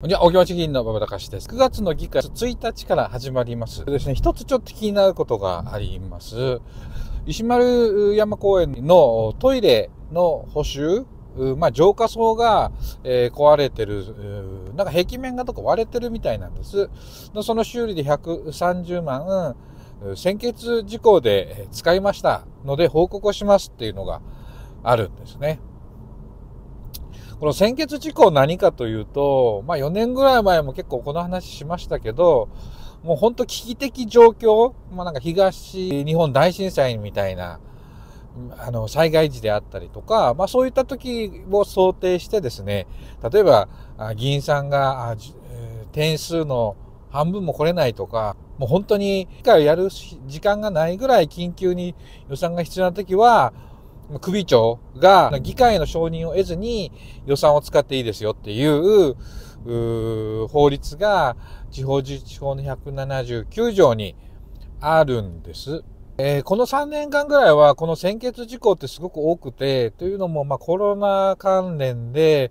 こんにちは、大木町議員の馬場隆です。9月の議会1日から始まります。ですね、一つちょっと気になることがあります。石丸山公園のトイレの補修まあ、浄化槽が、えー、壊れてる、なんか壁面がとか割れてるみたいなんです。その修理で130万、先決事項で使いましたので報告をしますっていうのがあるんですね。この先決事項何かというと、まあ4年ぐらい前も結構この話しましたけど、もうほんと危機的状況、まあなんか東日本大震災みたいな、あの災害時であったりとか、まあ、そういった時を想定してですね例えば議員さんが点数の半分も来れないとかもう本当に機会をやる時間がないぐらい緊急に予算が必要な時は首長が議会の承認を得ずに予算を使っていいですよっていう、う法律が地方自治法の179条にあるんです。えー、この3年間ぐらいはこの先決事項ってすごく多くて、というのもまあコロナ関連で、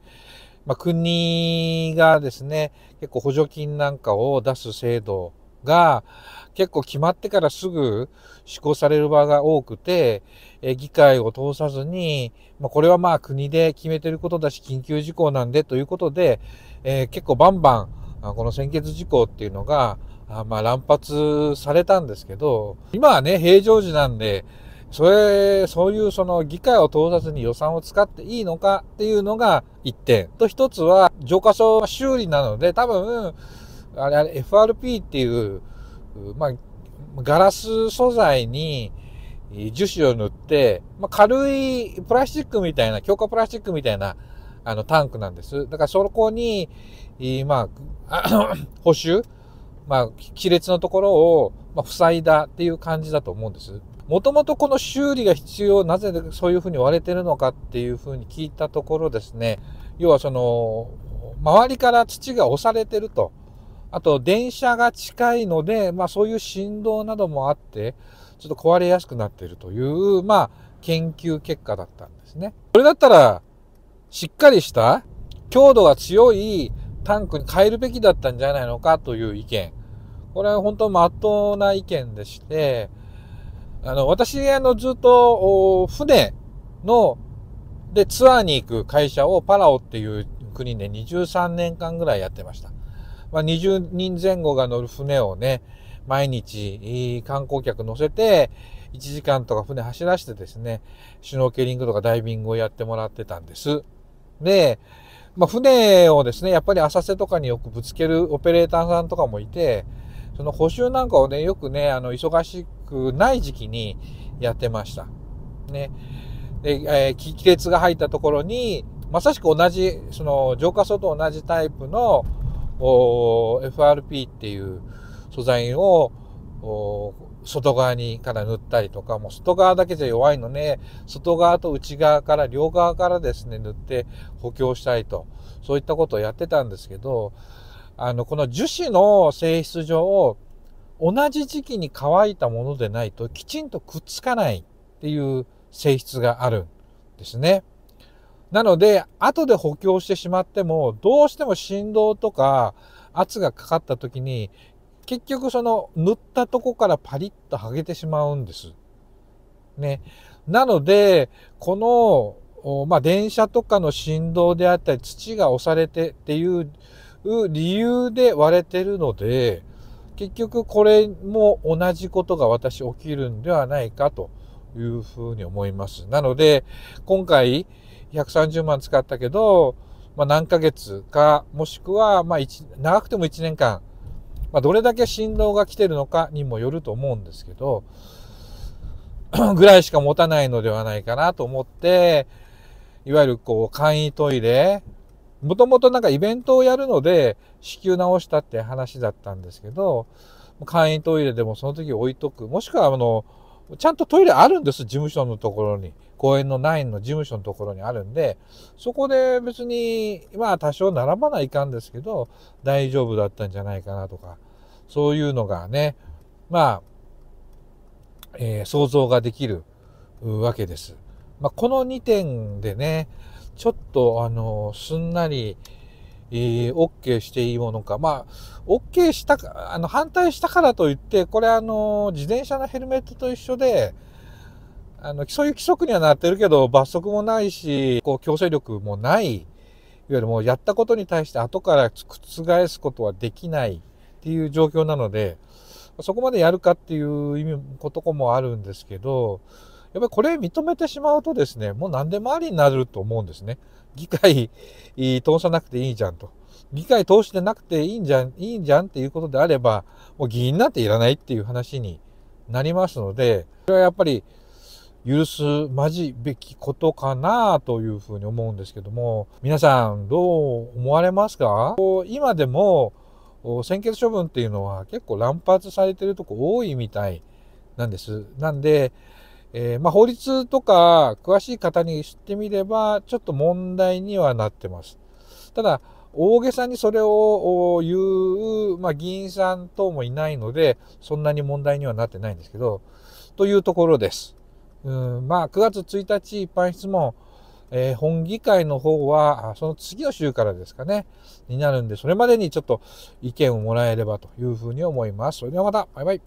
まあ、国がですね、結構補助金なんかを出す制度が結構決まってからすぐ施行される場が多くて、え議会を通さずに、まあ、これはまあ国で決めてることだし緊急事項なんでということで、えー、結構バンバンこの専決事項っていうのがまあ乱発されたんですけど今はね平常時なんでそれ、そういうその議会を通さずに予算を使っていいのかっていうのが一点。と一つは、浄化槽は修理なので、多分、あれあれ FRP っていう、まあ、ガラス素材に樹脂を塗って、まあ、軽いプラスチックみたいな、強化プラスチックみたいな、あの、タンクなんです。だからそこに、まあ、補修、まあ、亀裂のところを、まあ、塞いだっていう感じだと思うんです。もともとこの修理が必要、なぜそういうふうに割れてるのかっていうふうに聞いたところですね、要はその、周りから土が押されてると。あと電車が近いので、まあそういう振動などもあって、ちょっと壊れやすくなっているという、まあ研究結果だったんですね。それだったら、しっかりした強度が強いタンクに変えるべきだったんじゃないのかという意見。これは本当真っ当な意見でして、あの、私、あの、ずっと、船の、で、ツアーに行く会社をパラオっていう国で23年間ぐらいやってました。まあ、20人前後が乗る船をね、毎日観光客乗せて、1時間とか船走らしてですね、シュノーケリングとかダイビングをやってもらってたんです。で、まあ、船をですね、やっぱり浅瀬とかによくぶつけるオペレーターさんとかもいて、その補修なんかをね、よくね、あの、忙しくない時期にやってました。ね。で、えー、亀裂が入ったところに、まさしく同じ、その、浄化層と同じタイプの FRP っていう素材を外側にから塗ったりとか、もう外側だけじゃ弱いので、外側と内側から、両側からですね、塗って補強したいと、そういったことをやってたんですけど、あの、この樹脂の性質上、同じ時期に乾いたものでないときちんとくっつかないっていう性質があるんですね。なので、後で補強してしまっても、どうしても振動とか圧がかかった時に、結局その塗ったとこからパリッと剥げてしまうんです。ね。なので、このまあ、電車とかの振動であったり、土が押されてっていう理由で割れてるので、結局これも同じことが私起きるんではないかというふうに思います。なので、今回、130万使ったけど、まあ、何ヶ月か、もしくは、まあ、長くても1年間、まあ、どれだけ振動が来てるのかにもよると思うんですけど、ぐらいしか持たないのではないかなと思って、いわゆるこう、簡易トイレ、もともとなんかイベントをやるので、支給直したって話だったんですけど、簡易トイレでもその時置いとく。もしくはあの、ちゃんとトイレあるんです、事務所のところに。公園のナインの事務所のところにあるんで、そこで別に、まあ多少並ばないかんですけど、大丈夫だったんじゃないかなとか、そういうのがね、まあ、えー、想像ができるわけです。まあ、この2点でね、ちょっとあの、すんなり、えー、OK していいものか。まあ、OK したか、あの、反対したからといって、これあの、自転車のヘルメットと一緒で、あの、そういう規則にはなってるけど、罰則もないし、こう、強制力もない、いわゆるもうやったことに対して後から覆すことはできないっていう状況なので、そこまでやるかっていう意味、こともあるんですけど、やっぱりこれ認めてしまうとですね、もう何でもありになると思うんですね。議会通さなくていいじゃんと。議会通してなくていいんじゃん、いいんじゃんっていうことであれば、もう議員なんていらないっていう話になりますので、これはやっぱり許すまじべきことかなというふうに思うんですけども、皆さんどう思われますか今でも先決処分っていうのは結構乱発されてるとこ多いみたいなんです。なんで、えー、まあ、法律とか詳しい方に知ってみれば、ちょっと問題にはなってます。ただ、大げさにそれを言う、まあ、議員さん等もいないので、そんなに問題にはなってないんですけど、というところです。うんまあ、9月1日一般質問、えー、本議会の方は、その次の週からですかね、になるんで、それまでにちょっと意見をもらえればというふうに思います。それではまた、バイバイ。